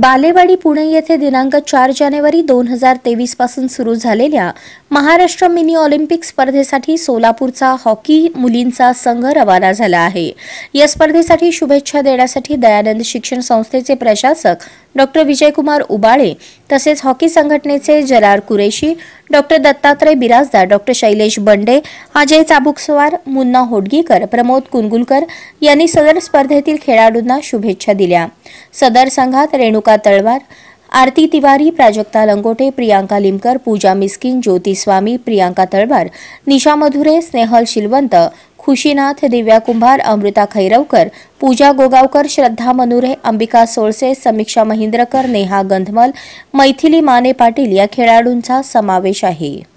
बालेवाडी पुणे येथे दिनांक चार जानेवारी दोन हजार तेवीस पासून सुरू झालेल्या महाराष्ट्र मिनी ऑलिम्पिक स्पर्धेसाठी सोलापूरचा हॉकी मुलींचा संघ रवाना झाला आहे या स्पर्धेसाठी शुभेच्छा देण्यासाठी दयानंद शिक्षण संस्थेचे प्रशासक डॉक्टर विजयकुमार उबाळे तसेच हॉकी संघटनेचे जरार कुरेशी डॉक्टर दत्तात्रय बिराजदार डॉक्टर शैलेश बंडे अजय चाबुकसवार मुन्ना होडगीकर प्रमोद कुनगुलकर यांनी सदर स्पर्धेतील खेळाडूंना शुभेच्छा दिल्या सदर संघात रेणुका तळवार आरती तिवारी प्राजक्ता लंगोटे प्रियांका लिमकर पूजा मिस्किन ज्योती स्वामी प्रियांका तळवार निशा मधुरे स्नेहल शिलवंत खुशीनाथ दिव्या कुंभार अमृता खैरवकर पूजा गोगावकर श्रद्धा मनुरे अंबिका सोळसे समीक्षा महेंद्रकर नेहा गंधमल मैथिली माने पाटील या खेळाडूंचा समावेश आहे